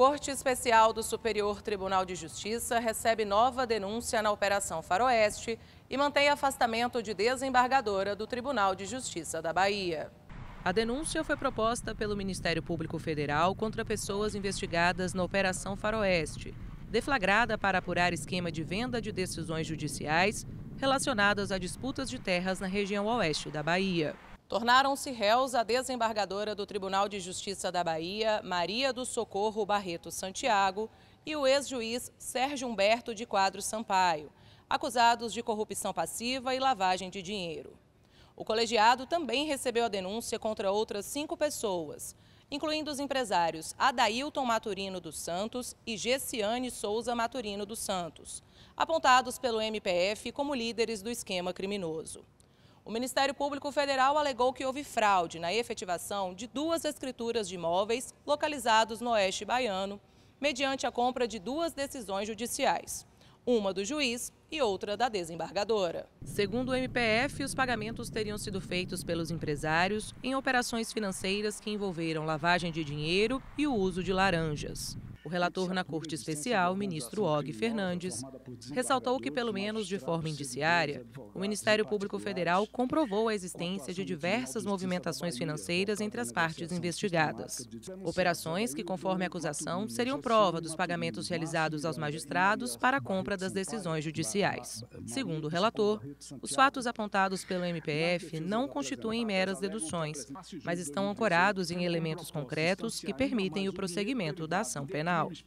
Corte Especial do Superior Tribunal de Justiça recebe nova denúncia na Operação Faroeste e mantém afastamento de desembargadora do Tribunal de Justiça da Bahia. A denúncia foi proposta pelo Ministério Público Federal contra pessoas investigadas na Operação Faroeste, deflagrada para apurar esquema de venda de decisões judiciais relacionadas a disputas de terras na região oeste da Bahia tornaram-se réus a desembargadora do Tribunal de Justiça da Bahia, Maria do Socorro Barreto Santiago, e o ex-juiz Sérgio Humberto de Quadros Sampaio, acusados de corrupção passiva e lavagem de dinheiro. O colegiado também recebeu a denúncia contra outras cinco pessoas, incluindo os empresários Adailton Maturino dos Santos e Gessiane Souza Maturino dos Santos, apontados pelo MPF como líderes do esquema criminoso. O Ministério Público Federal alegou que houve fraude na efetivação de duas escrituras de imóveis localizados no Oeste Baiano, mediante a compra de duas decisões judiciais uma do juiz e outra da desembargadora. Segundo o MPF, os pagamentos teriam sido feitos pelos empresários em operações financeiras que envolveram lavagem de dinheiro e o uso de laranjas. O relator na Corte Especial, ministro Og Fernandes, ressaltou que, pelo menos de forma indiciária, o Ministério Público Federal comprovou a existência de diversas movimentações financeiras entre as partes investigadas. Operações que, conforme a acusação, seriam prova dos pagamentos realizados aos magistrados para a compra das decisões judiciais. Segundo o relator, os fatos apontados pelo MPF não constituem meras deduções, mas estão ancorados em elementos concretos que permitem o prosseguimento da ação penal. now